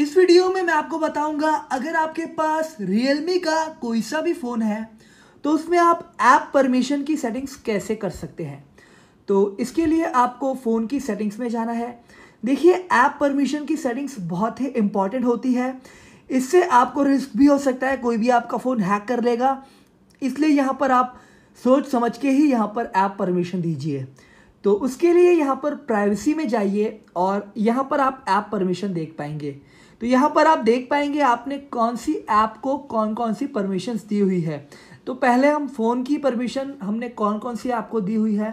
इस वीडियो में मैं आपको बताऊंगा अगर आपके पास Realme का कोई सा भी फ़ोन है तो उसमें आप ऐप परमिशन की सेटिंग्स कैसे कर सकते हैं तो इसके लिए आपको फ़ोन की सेटिंग्स में जाना है देखिए ऐप परमिशन की सेटिंग्स बहुत ही इम्पॉर्टेंट होती है इससे आपको रिस्क भी हो सकता है कोई भी आपका फ़ोन हैक कर लेगा इसलिए यहाँ पर आप सोच समझ के ही यहाँ पर ऐप परमिशन दीजिए तो उसके लिए यहाँ पर प्राइवेसी में जाइए और यहाँ पर आप ऐप परमिशन देख पाएंगे तो यहाँ पर आप देख पाएंगे आपने कौन सी ऐप को कौन कौन सी परमिशंस दी हुई है तो पहले हम फ़ोन की परमिशन हमने कौन कौन सी ऐप को दी हुई है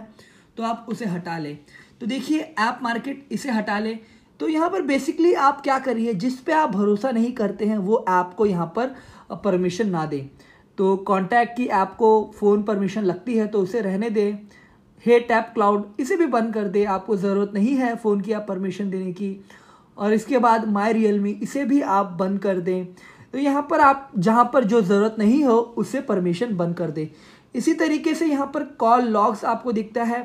तो आप उसे हटा लें तो देखिए ऐप मार्केट इसे हटा लें तो यहाँ पर बेसिकली आप क्या करिए जिस पे आप भरोसा नहीं करते हैं वो ऐप को यहाँ पर परमिशन ना दें तो कॉन्टैक्ट की ऐप को फ़ोन परमिशन लगती है तो उसे रहने दें हे टैप क्लाउड इसे भी बंद कर दे आपको ज़रूरत नहीं है फ़ोन की आप परमिशन देने की और इसके बाद माई रियल मी इसे भी आप बंद कर दें तो यहाँ पर आप जहाँ पर जो ज़रूरत नहीं हो उससे परमिशन बंद कर दें इसी तरीके से यहाँ पर कॉल लॉग्स आपको दिखता है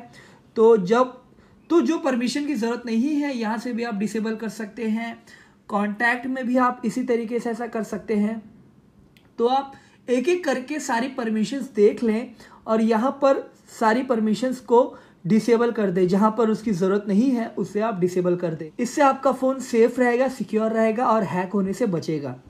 तो जब तो जो परमिशन की ज़रूरत नहीं है यहाँ से भी आप डिसेबल कर सकते हैं कॉन्टैक्ट में भी आप इसी तरीके से ऐसा कर सकते हैं तो आप एक एक करके सारी परमिशंस देख लें और यहाँ पर सारी परमिशंस को डिसेबल कर दें जहाँ पर उसकी ज़रूरत नहीं है उसे आप डिसेबल कर दें इससे आपका फ़ोन सेफ रहेगा सिक्योर रहेगा और हैक होने से बचेगा